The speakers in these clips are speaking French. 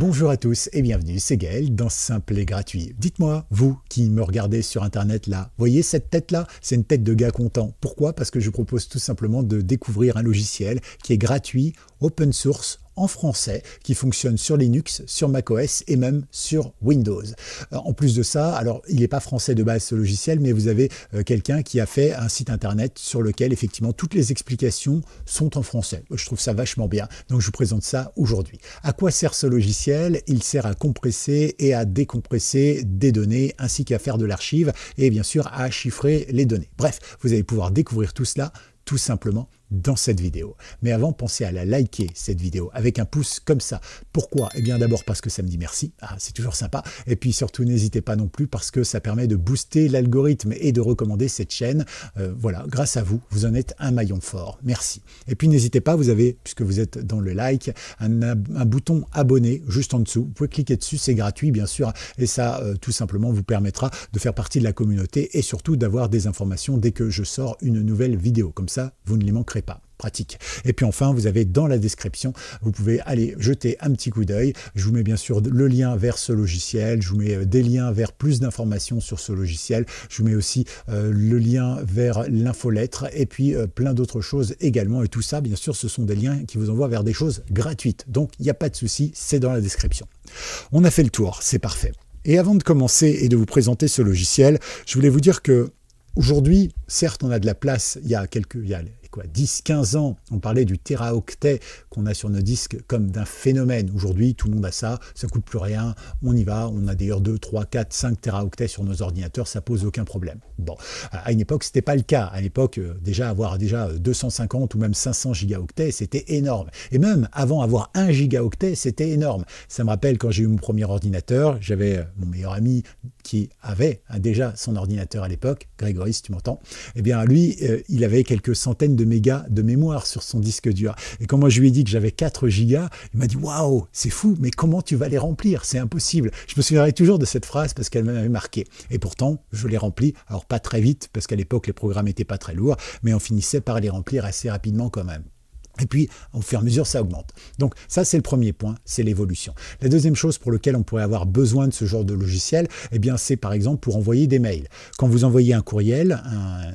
Bonjour à tous et bienvenue, c'est Gaël dans Simple et Gratuit. Dites-moi, vous qui me regardez sur Internet là, voyez cette tête-là C'est une tête de gars content. Pourquoi Parce que je propose tout simplement de découvrir un logiciel qui est gratuit, open source, en français qui fonctionne sur Linux, sur macOS et même sur Windows. Euh, en plus de ça, alors il n'est pas français de base ce logiciel, mais vous avez euh, quelqu'un qui a fait un site internet sur lequel effectivement toutes les explications sont en français. Je trouve ça vachement bien, donc je vous présente ça aujourd'hui. À quoi sert ce logiciel Il sert à compresser et à décompresser des données ainsi qu'à faire de l'archive et bien sûr à chiffrer les données. Bref, vous allez pouvoir découvrir tout cela tout simplement dans cette vidéo. Mais avant, pensez à la liker, cette vidéo, avec un pouce comme ça. Pourquoi Eh bien d'abord parce que ça me dit merci, ah, c'est toujours sympa. Et puis surtout, n'hésitez pas non plus parce que ça permet de booster l'algorithme et de recommander cette chaîne. Euh, voilà, grâce à vous, vous en êtes un maillon fort. Merci. Et puis n'hésitez pas, vous avez, puisque vous êtes dans le like, un, bouton abonné juste en dessous. Vous pouvez cliquer dessus, c'est gratuit bien sûr. Et ça, euh, tout simplement, vous permettra de faire partie de la communauté et surtout d'avoir des informations dès que je sors une nouvelle vidéo. Comme ça, vous ne les manquerez pas. Pratique. Et puis enfin, vous avez dans la description, vous pouvez aller jeter un petit coup d'œil. Je vous mets bien sûr le lien vers ce logiciel, je vous mets euh, des liens vers plus d'informations sur ce logiciel, je vous mets aussi euh, le lien vers l'infolettre et puis euh, plein d'autres choses également. Et tout ça, bien sûr, ce sont des liens qui vous envoient vers des choses gratuites. Donc, il n'y a pas de souci, c'est dans la description. On a fait le tour, c'est parfait. Et avant de commencer et de vous présenter ce logiciel, je voulais vous dire que Aujourd'hui, certes, on a de la place, il y a quelques, il 10-15 ans, on parlait du teraoctet qu'on a sur nos disques comme d'un phénomène. Aujourd'hui, tout le monde a ça, ça coûte plus rien, on y va, on a d'ailleurs 2, 3, 4, 5 teraoctets sur nos ordinateurs, ça pose aucun problème. Bon, à une époque, c'était pas le cas. À l'époque, euh, déjà avoir déjà 250 euh, ou même 500 gigaoctets, c'était énorme. Et même avant avoir 1 gigaoctet, c'était énorme. Ça me rappelle quand j'ai eu mon premier ordinateur, j'avais euh, mon meilleur ami qui avait déjà son ordinateur à l'époque, Grégory, si tu m'entends, eh bien lui, il avait quelques centaines de de mégas de mémoire sur son disque dur. Et quand moi je lui ai dit que j'avais 4 gigas, il m'a dit Waouh, c'est fou, mais comment tu vas les remplir C'est impossible. Je me souviendrai toujours de cette phrase parce qu'elle m'avait marqué. Et pourtant, je les remplis, alors pas très vite, parce qu'à l'époque les programmes n'étaient pas très lourds, mais on finissait par les remplir assez rapidement quand même. Et puis, au fur et à mesure, ça augmente. Donc ça, c'est le premier point, c'est l'évolution. La deuxième chose pour laquelle on pourrait avoir besoin de ce genre de logiciel, eh bien, c'est par exemple pour envoyer des mails. Quand vous envoyez un courriel, un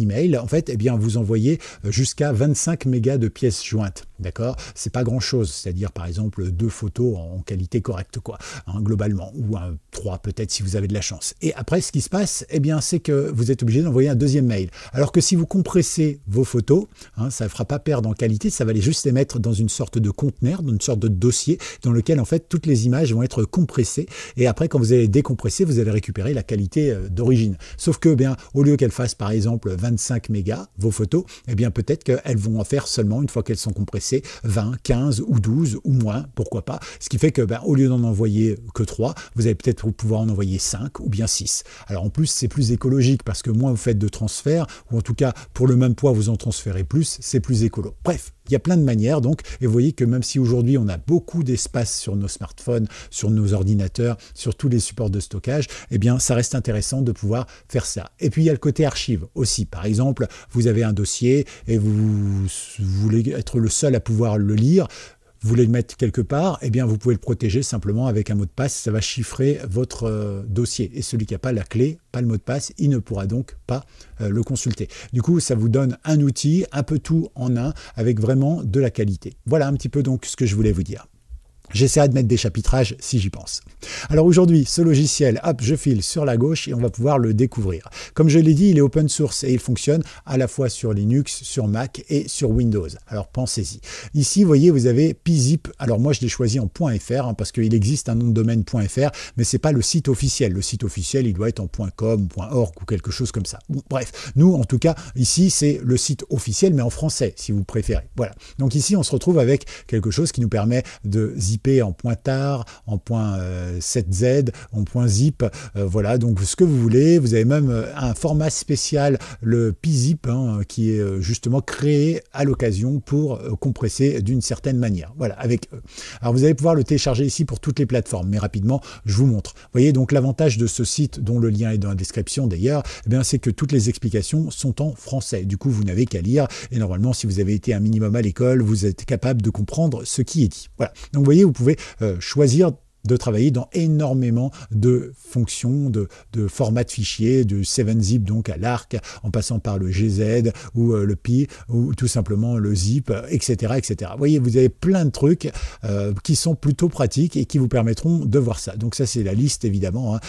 email, en fait, eh bien, vous envoyez euh, jusqu'à 25 mégas de pièces jointes. D'accord C'est pas grand-chose, c'est-à-dire par exemple deux photos en qualité correcte, quoi, hein, globalement, ou un, trois peut-être si vous avez de la chance. Et après, ce qui se passe, eh bien, c'est que vous êtes obligé d'envoyer un deuxième mail. Alors que si vous compressez vos photos, hein, ça ne fera pas perdre en qualité ça va aller juste les mettre dans une sorte de conteneur, dans une sorte de dossier dans lequel en fait toutes les images vont être compressées. Et après, quand vous allez décompresser, vous allez récupérer la qualité euh, d'origine. Sauf que, eh bien, au lieu qu'elles fassent par exemple 25 mégas, vos photos, eh bien peut-être qu'elles vont en faire seulement une fois qu'elles sont compressées 20, 15 ou 12 ou moins, pourquoi pas. Ce qui fait que, ben, au lieu d'en envoyer que 3, vous allez peut-être pouvoir en envoyer 5 ou bien 6. Alors en plus, c'est plus écologique parce que moins vous faites de transfert, ou en tout cas pour le même poids, vous en transférez plus, c'est plus écolo. Bref, il y a plein de manières donc, et vous voyez que même si aujourd'hui on a beaucoup d'espace sur nos smartphones, sur nos ordinateurs, sur tous les supports de stockage, eh bien ça reste intéressant de pouvoir faire ça. Et puis il y a le côté archive aussi. Par exemple, vous avez un dossier et vous, voulez être le seul à pouvoir le lire, vous voulez le mettre quelque part, eh bien vous pouvez le protéger simplement avec un mot de passe. Ça va chiffrer votre euh, dossier. Et celui qui n'a pas la clé, pas le mot de passe, il ne pourra donc pas euh, le consulter. Du coup, ça vous donne un outil, un peu tout en un, avec vraiment de la qualité. Voilà un petit peu donc ce que je voulais vous dire. J'essaierai de mettre des chapitrages si j'y pense. Alors aujourd'hui, ce logiciel, hop, je file sur la gauche et on va pouvoir le découvrir. Comme je l'ai dit, il est open source et il fonctionne à la fois sur Linux, sur Mac et sur Windows. Alors pensez-y. Ici, vous voyez, vous avez pzip. Alors moi, je l'ai choisi en .fr hein, parce qu'il existe un nom de domaine .fr, mais c'est pas le site officiel. Le site officiel, il doit être en .com, .org ou quelque chose comme ça. bref, nous, en tout cas, ici, c'est le site officiel, mais en français, si vous préférez. Voilà. Donc ici, on se retrouve avec quelque chose qui nous permet de zip en point tar, en point 7Z, euh, en point zip, euh, voilà, donc ce que vous voulez. Vous avez même euh, un format spécial, le pzip, hein, qui est justement créé à l'occasion pour compresser d'une certaine manière. Voilà, avec Alors vous allez pouvoir le télécharger ici pour toutes les plateformes, mais rapidement, je vous montre. Vous voyez donc l'avantage de ce site, dont le lien est dans la description d'ailleurs, eh bien c'est que toutes les explications sont en français. Du coup, vous n'avez qu'à lire, et normalement, si vous avez été un minimum à l'école, vous êtes capable de comprendre ce qui est dit. Voilà. Donc vous voyez, vous pouvez euh, choisir de travailler dans énormément de fonctions, de, de formats de fichiers, du 7-zip donc à l'arc, en passant par le GZ ou euh, le Pi ou tout simplement le zip, etc. Euh, etc. Vous voyez, vous avez plein de trucs euh, qui sont plutôt pratiques et qui vous permettront de voir ça. Donc ça, c'est la liste, évidemment. Hein.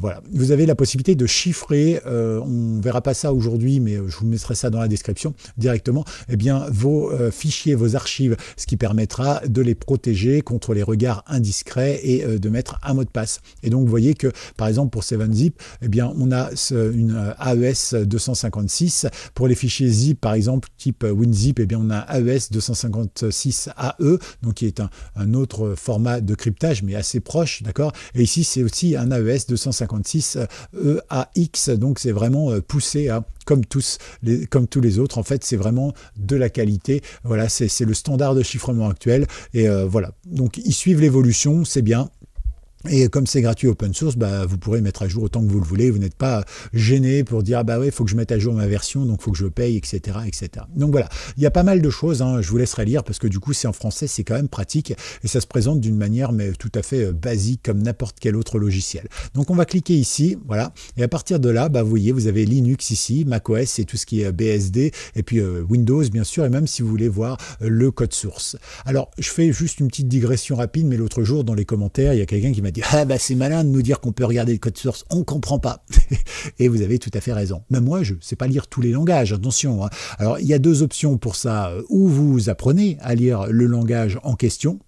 voilà. Vous avez la possibilité de chiffrer, on on verra pas ça aujourd'hui, mais je vous mettrai ça dans la description directement, eh bien, vos fichiers, vos archives, ce qui permettra de les protéger contre les regards indiscrets et euh, de mettre un mot de passe. Et donc vous voyez que par exemple pour 7zip, et eh bien on a une euh, AES e 256 pour les fichiers zip par exemple type euh, WinZip, et eh bien on a AES 256 AE donc qui est un, autre format de cryptage mais assez proche, d'accord Et ici c'est aussi un AES 256 EAX donc c'est vraiment poussé à comme tous les, comme tous les autres. En fait, c'est vraiment de la qualité. Voilà, c'est le standard de chiffrement actuel. Et euh, voilà. Donc, ils suivent l'évolution, c'est bien. Et comme c'est gratuit open source, bah, vous pourrez mettre à jour autant que vous le voulez. Vous n'êtes pas gêné pour dire, bah ouais, faut que je mette à jour ma version, donc faut que je paye, etc., etc. Donc voilà, il y a pas mal de choses. Hein, je vous laisserai lire parce que du coup, c'est en français, c'est quand même pratique et ça se présente d'une manière mais tout à fait euh, basique comme n'importe quel autre logiciel. Donc on va cliquer ici, voilà. Et à partir de là, bah, vous voyez, vous avez Linux ici, macOS et tout ce qui est euh, BSD et puis euh, Windows, bien sûr, et même si vous voulez voir le code source. Alors, je fais juste une petite digression rapide, mais l'autre jour, dans les commentaires, il y a quelqu'un qui m'a dit ah bah c'est malin de nous dire qu'on peut regarder le code source, on comprend pas. et vous avez tout à fait raison. Même moi, je ne sais pas lire tous les langages, attention. Hein. Alors il y a deux options pour ça. Ou vous apprenez à lire le langage en question,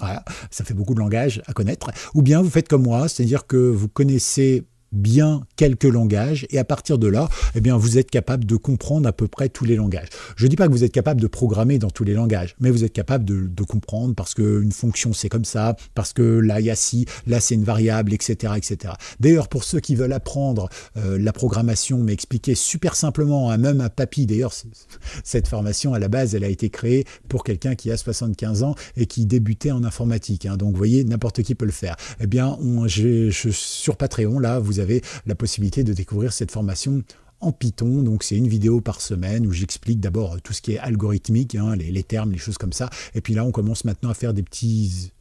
voilà, ça fait beaucoup de langage à connaître. Ou bien vous faites comme moi, c'est-à-dire que vous connaissez bien quelques langages et à partir de là, eh bien, vous êtes capable de comprendre à peu près tous les langages. Je ne dis pas que vous êtes capable de programmer dans tous les langages, mais vous êtes capable de, comprendre parce qu'une fonction c'est comme ça, parce que là il y a ci, là c'est une variable, etc. etc. D'ailleurs, pour ceux qui veulent apprendre euh, la programmation, mais expliquer super simplement à même à papy, d'ailleurs, cette formation à la base elle a été créée pour quelqu'un qui a 75 ans et qui débutait en informatique. Hein. donc vous voyez, n'importe qui peut le faire. Eh bien, sur Patreon, là, vous avez avez la possibilité de découvrir cette formation en Python. Donc c'est une vidéo par semaine où j'explique d'abord euh, tout ce qui est algorithmique, hein, les, termes, les choses comme ça. Et puis là, on commence maintenant à faire des petits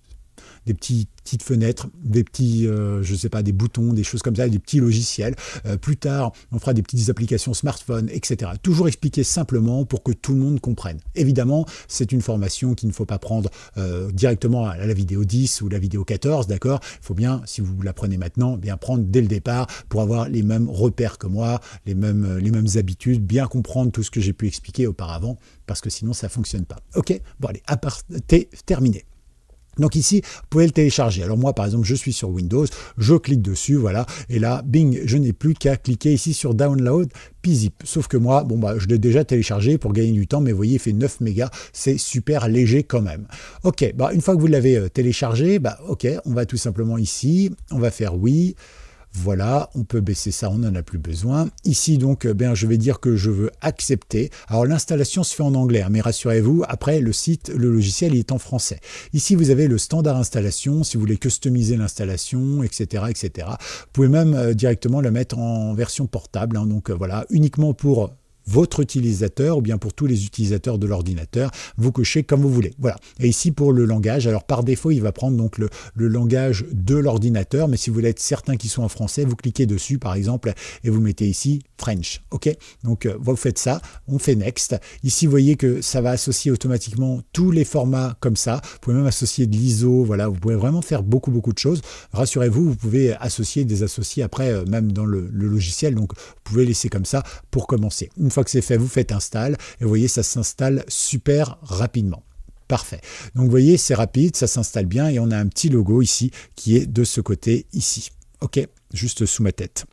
des petits, petites fenêtres, des petits, euh, je sais pas, des boutons, des choses comme ça, des petits logiciels. Euh, plus tard, on fera des petites applications smartphone, etc. Toujours expliquer simplement pour que tout le monde comprenne. Évidemment, c'est une formation qu'il ne faut pas prendre euh, directement à la vidéo 10 ou la vidéo 14, d'accord Il faut bien, si vous la prenez maintenant, bien prendre dès le départ pour avoir les mêmes repères que moi, les mêmes, les mêmes habitudes, bien comprendre tout ce que j'ai pu expliquer auparavant, parce que sinon ça fonctionne pas. Ok Bon allez, à terminé. Donc ici, vous pouvez le télécharger. Alors moi, par exemple, je suis sur Windows, je clique dessus, voilà, et là, bing, je n'ai plus qu'à cliquer ici sur Download PZIP. Sauf que moi, bon bah, je l'ai déjà téléchargé pour gagner du temps, mais vous voyez, il fait 9 mégas, c'est super léger quand même. Ok, bah, une fois que vous l'avez euh, téléchargé, bah, ok, on va tout simplement ici, on va faire oui, voilà, on peut baisser ça, on n'en a plus besoin. Ici, donc, euh, ben, je vais dire que je veux accepter. Alors, l'installation se fait en anglais, hein, mais rassurez-vous, après, le site, le logiciel, il est en français. Ici, vous avez le standard installation, si vous voulez customiser l'installation, etc., etc. Vous pouvez même euh, directement la mettre en version portable, hein, donc euh, voilà, uniquement pour votre utilisateur ou bien pour tous les utilisateurs de l'ordinateur, vous cochez comme vous voulez. Voilà. Et ici pour le langage, alors par défaut, il va prendre donc le, langage de l'ordinateur, mais si vous voulez être certain qu'il soit en français, vous cliquez dessus par exemple et vous mettez ici French. OK Donc euh, vous faites ça, on fait next. Ici, vous voyez que ça va associer automatiquement tous les formats comme ça. Vous pouvez même associer de l'ISO, voilà, vous pouvez vraiment faire beaucoup beaucoup de choses. Rassurez-vous, vous pouvez associer des associés après euh, même dans le, le logiciel. Donc vous pouvez laisser comme ça pour commencer fois que c'est fait, vous faites install. Et vous voyez, ça s'installe super rapidement. Parfait. Donc vous voyez, c'est rapide, ça s'installe bien et on a un petit logo ici qui est de ce côté ici. OK, juste sous ma tête.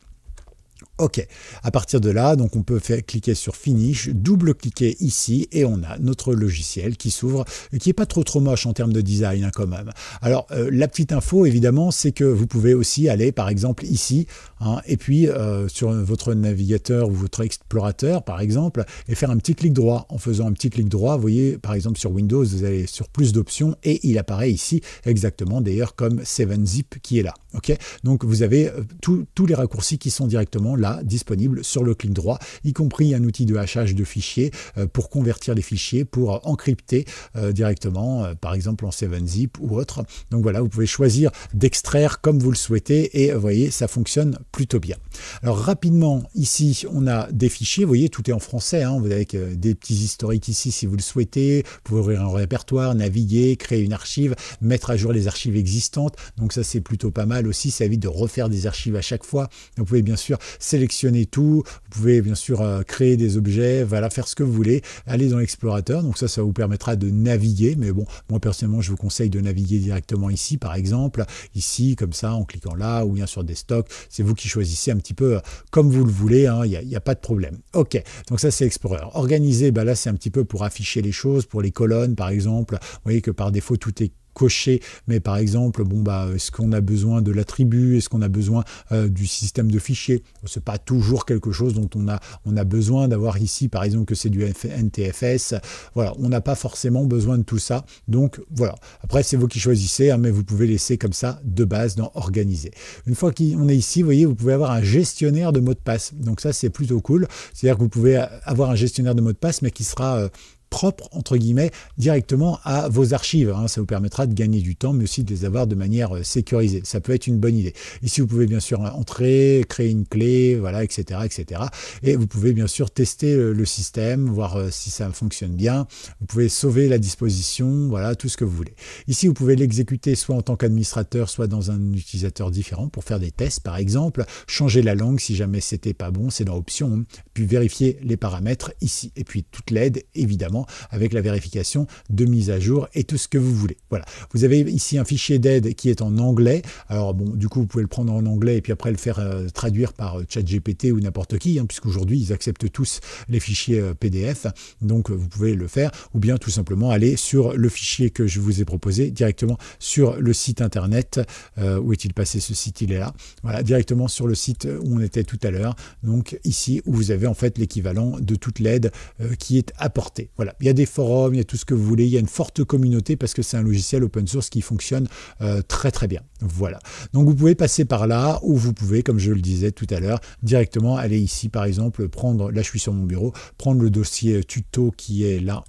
OK. À partir de là, donc on peut faire, cliquer sur Finish, double-cliquer ici et on a notre logiciel qui s'ouvre, euh, qui est pas trop trop moche en termes de design hein, quand même. Alors euh, la petite info évidemment, c'est que vous pouvez aussi aller par exemple ici hein, et puis euh, sur votre navigateur ou votre explorateur par exemple et faire un petit clic droit. En faisant un petit clic droit, vous voyez par exemple sur Windows, vous allez sur plus d'options et il apparaît ici exactement d'ailleurs comme 7-Zip qui est là. OK Donc vous avez tous les raccourcis qui sont directement là disponible sur le clic droit, y compris un outil de hachage de fichiers euh, pour convertir les fichiers, pour euh, encrypter euh, directement, par exemple en 7-zip ou autre. Donc voilà, vous pouvez choisir d'extraire comme vous le souhaitez et voyez, ça fonctionne plutôt bien. Alors rapidement, ici, on a des fichiers, vous voyez, tout est en français, hein. vous avez des petits historiques ici si vous le souhaitez, pour ouvrir un répertoire, naviguer, créer une archive, mettre à jour les archives existantes, donc ça c'est plutôt pas mal aussi, ça évite de refaire des archives à chaque fois, vous pouvez bien sûr sélectionnez tout. Vous pouvez bien sûr euh, créer des objets, voilà, faire ce que vous voulez, aller dans l'explorateur. Donc ça, ça vous permettra de naviguer. Mais bon, moi personnellement, je vous conseille de naviguer directement ici, par exemple, ici, comme ça, en cliquant là, ou bien sur des stocks. C'est vous qui choisissez un petit peu euh, comme vous le voulez. Hein. Il n'y a, pas de problème. OK, donc ça, c'est Explorer. Organiser, bah là, c'est un petit peu pour afficher les choses, pour les colonnes, par exemple. Vous voyez que par défaut, tout est cocher. Mais par exemple, bon bah, est-ce qu'on a besoin de l'attribut Est-ce qu'on a besoin euh, du système de fichiers C'est pas toujours quelque chose dont on a, on a besoin d'avoir ici, par exemple, que c'est du NTFS. Voilà, on n'a pas forcément besoin de tout ça. Donc voilà. Après, c'est vous qui choisissez, hein, mais vous pouvez laisser comme ça de base dans organiser. Une fois qu'on est ici, vous voyez, vous pouvez avoir un gestionnaire de mots de passe. Donc ça, c'est plutôt cool. C'est-à-dire que vous pouvez euh, avoir un gestionnaire de mots de passe, mais qui sera euh, propre, entre guillemets, directement à vos archives. Hein. Ça vous permettra de gagner du temps, mais aussi de les avoir de manière euh, sécurisée. Ça peut être une bonne idée. Ici, vous pouvez bien sûr entrer, créer une clé, voilà, etc., etc. Et vous pouvez bien sûr tester euh, le système, voir euh, si ça fonctionne bien. Vous pouvez sauver la disposition, voilà, tout ce que vous voulez. Ici, vous pouvez l'exécuter soit en tant qu'administrateur, soit dans un utilisateur différent pour faire des tests, par exemple, changer la langue si jamais c'était pas bon, c'est dans Options, hein. puis vérifier les paramètres ici. Et puis toute l'aide, évidemment, avec la vérification de mise à jour et tout ce que vous voulez. Voilà. Vous avez ici un fichier d'aide qui est en anglais. Alors bon, du coup, vous pouvez le prendre en anglais et puis après le faire euh, traduire par euh, ChatGPT ou n'importe qui, hein, puisqu'aujourd'hui, ils acceptent tous les fichiers euh, PDF. Donc, vous pouvez le faire ou bien tout simplement aller sur le fichier que je vous ai proposé directement sur le site internet. où est-il passé ce site Il est là. Voilà, directement sur le site où on était tout à l'heure. Donc, ici, où vous avez en fait l'équivalent de toute l'aide qui est apportée. Voilà, il y a des forums, il y a tout ce que vous voulez, il y a une forte communauté parce que c'est un logiciel open source qui fonctionne euh, très très bien. Voilà. Donc vous pouvez passer par là ou vous pouvez, comme je le disais tout à l'heure, directement aller ici par exemple, prendre, là je suis sur mon bureau, prendre le dossier euh, tuto qui est là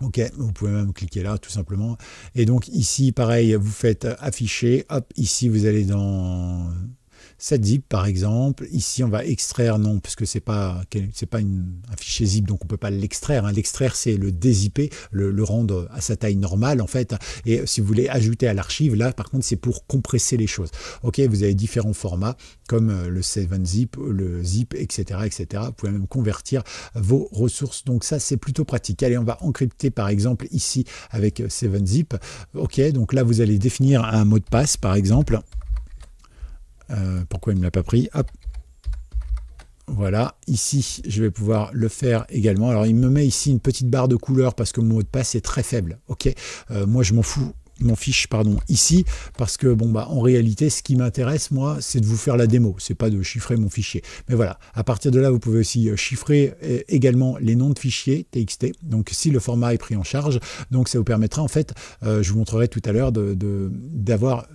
Ok, vous pouvez même cliquer là tout simplement. Et donc ici, pareil, vous faites euh, afficher. Hop, ici, vous allez dans cette zip par exemple. Ici, on va extraire, non, parce que ce pas, c'est pas un fichier zip, donc on ne peut pas l'extraire. Hein. L'extraire, c'est le dézipper, le, le, rendre à sa taille normale en fait. Et si vous voulez ajouter à l'archive, là par contre, c'est pour compresser les choses. Ok, vous avez différents formats comme euh, le 7-zip, le zip, etc., etc. Vous pouvez même convertir vos ressources. Donc ça, c'est plutôt pratique. Allez, on va encrypter par exemple ici avec 7-zip. Euh, ok, donc là, vous allez définir un mot de passe par exemple. Euh, pourquoi il ne l'a pas pris Voilà, ici, je vais pouvoir le faire également. Alors, il me met ici une petite barre de couleur parce que mon mot de passe est très faible. Ok, euh, moi, je m'en fous m'en fiche pardon ici parce que bon bah en réalité ce qui m'intéresse moi c'est de vous faire la démo c'est pas de chiffrer mon fichier mais voilà à partir de là vous pouvez aussi euh, chiffrer également les noms de fichiers txt donc si le format est pris en charge donc ça vous permettra en fait je vous montrerai tout à l'heure de d'avoir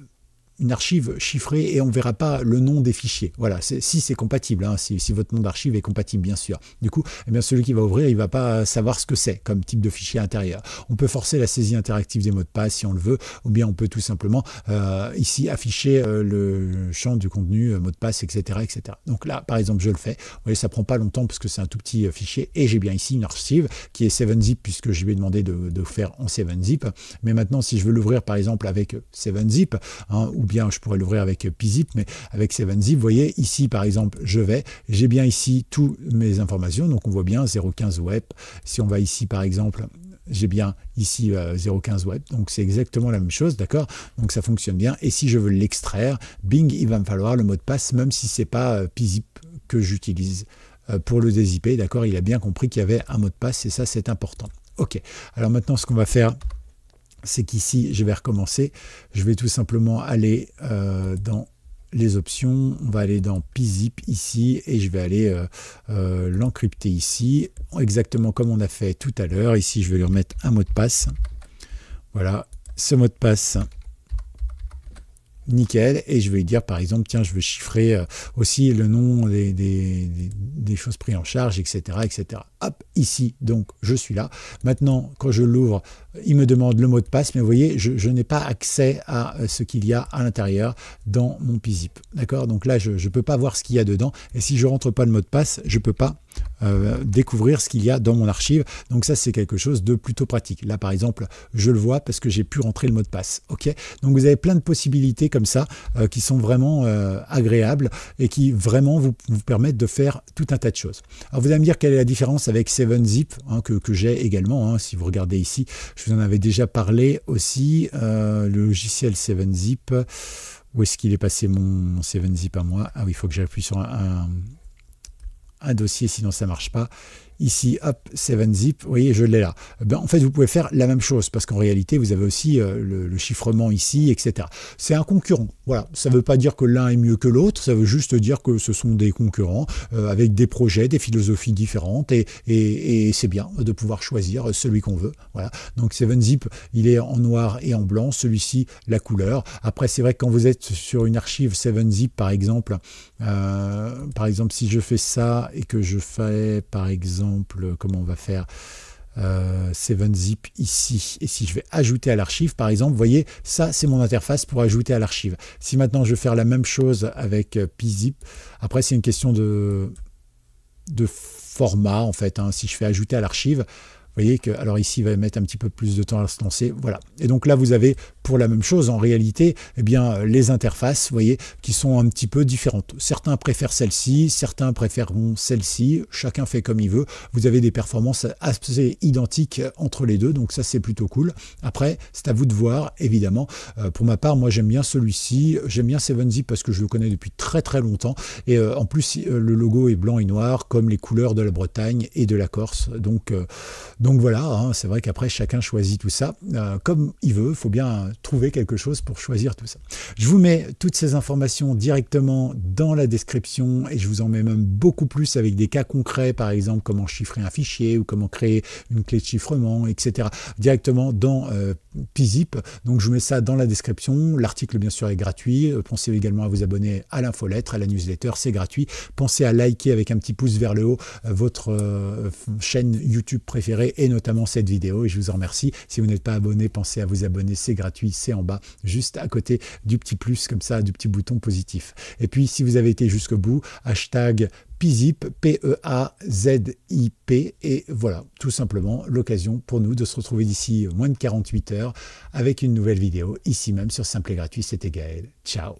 une archive chiffrée et on ne verra pas le nom des fichiers. Voilà, si c'est compatible, hein, si, votre nom d'archive est compatible, bien sûr. Du coup, eh bien, celui qui va ouvrir, il ne va pas savoir ce que c'est comme type de fichier intérieur. On peut forcer la saisie interactive des mots de passe si on le veut, ou bien on peut tout simplement euh, ici afficher euh, le champ du contenu, euh, mot de passe, etc., etc. Donc là, par exemple, je le fais. Vous voyez, ça prend pas longtemps parce que c'est un tout petit fichier et j'ai bien ici une archive qui est 7-zip puisque je lui ai demandé de, faire en 7-zip. Mais maintenant, si je veux l'ouvrir, par exemple, avec 7-zip, hein, ou bien je pourrais l'ouvrir avec euh, Pzip, mais avec 7zip, vous voyez ici par exemple, je vais, j'ai bien ici toutes mes informations, donc on voit bien 0.15 web. Si on va ici par exemple, j'ai bien ici 0.15 euh, web, donc c'est exactement la même chose, d'accord Donc ça fonctionne bien. Et si je veux l'extraire, Bing, il va me falloir le mot de passe, même si c'est pas Pizip euh, Pzip que j'utilise pour le dézipper, d'accord Il a bien compris qu'il y avait un mot de passe et ça c'est important. Ok, alors maintenant ce qu'on va faire, c'est qu'ici, je vais recommencer. Je vais tout simplement aller euh, dans les options, on va aller dans pzip ici et je vais aller euh, euh, l'encrypter ici, exactement comme on a fait tout à l'heure. Ici, je vais lui remettre un mot de passe. Voilà, ce mot de passe, nickel. Et je vais dire, par exemple, tiens, je veux chiffrer euh, aussi le nom des, des, choses prises en charge, etc., etc. Hop, ici, donc, je suis là. Maintenant, quand je l'ouvre, il me demande le mot de passe, mais vous voyez, je, n'ai pas accès à euh, ce qu'il y a à l'intérieur dans mon PZIP. D'accord Donc là, je ne peux pas voir ce qu'il y a dedans. Et si je rentre pas le mot de passe, je peux pas euh, découvrir ce qu'il y a dans mon archive. Donc ça, c'est quelque chose de plutôt pratique. Là, par exemple, je le vois parce que j'ai pu rentrer le mot de passe. Ok. Donc vous avez plein de possibilités comme ça euh, qui sont vraiment euh, agréables et qui vraiment vous, vous, permettent de faire tout un tas de choses. Alors vous allez me dire quelle est la différence avec 7zip hein, que, que j'ai également. Hein, si vous regardez ici, je vous en avais déjà parlé aussi. le logiciel 7zip. Où est-ce qu'il est passé mon 7zip à moi Ah oui, il faut que j'appuie sur un un dossier, sinon ça marche pas ici, hop, 7-zip, vous voyez, je l'ai là. Ben, en fait, vous pouvez faire la même chose, parce qu'en réalité, vous avez aussi euh, le, chiffrement ici, etc. C'est un concurrent, voilà. Ça ne veut pas dire que l'un est mieux que l'autre, ça veut juste dire que ce sont des concurrents euh, avec des projets, des philosophies différentes, et, c'est bien de pouvoir choisir celui qu'on veut, voilà. Donc 7-zip, il est en noir et en blanc, celui-ci, la couleur. Après, c'est vrai que quand vous êtes sur une archive 7-zip, par exemple, euh, par exemple, si je fais ça et que je fais, par exemple, comment on va faire 7zip euh, ici. Et si je vais ajouter à l'archive, par exemple, vous voyez, ça c'est mon interface pour ajouter à l'archive. Si maintenant je veux faire la même chose avec euh, pzip, après c'est une question de, format en fait. Hein. Si je fais ajouter à l'archive, voyez que, alors ici, il va mettre un petit peu plus de temps à se lancer. Voilà. Et donc là, vous avez pour la même chose, en réalité, eh bien, euh, les interfaces, vous voyez, qui sont un petit peu différentes. Certains préfèrent celle-ci, certains préfèrent celle-ci. Chacun fait comme il veut. Vous avez des performances assez identiques entre les deux. Donc ça, c'est plutôt cool. Après, c'est à vous de voir, évidemment. Euh, pour ma part, moi, j'aime bien celui-ci. J'aime bien 7 parce que je le connais depuis très très longtemps. Et euh, en plus, le logo est blanc et noir, comme les couleurs de la Bretagne et de la Corse. donc donc voilà, hein, c'est vrai qu'après chacun choisit tout ça euh, comme il veut, il faut bien trouver quelque chose pour choisir tout ça. Je vous mets toutes ces informations directement dans la description et je vous en mets même beaucoup plus avec des cas concrets, par exemple comment chiffrer un fichier ou comment créer une clé de chiffrement, etc. directement dans euh, Donc je vous mets ça dans la description, l'article bien sûr est gratuit, euh, pensez également à vous abonner à l'infolettre, à la newsletter, c'est gratuit. Pensez à liker avec un petit pouce vers le haut euh, votre chaîne YouTube préférée et notamment cette vidéo. Et je vous en remercie. Si vous n'êtes pas abonné, pensez à vous abonner. C'est gratuit, c'est en bas, juste à côté du petit plus comme ça, du petit bouton positif. Et puis si vous avez été jusqu'au bout, hashtag p e z i p Et voilà, tout simplement l'occasion pour nous de se retrouver d'ici moins de 48 heures avec une nouvelle vidéo, ici même sur Simple et Gratuit. C'était Gaël. Ciao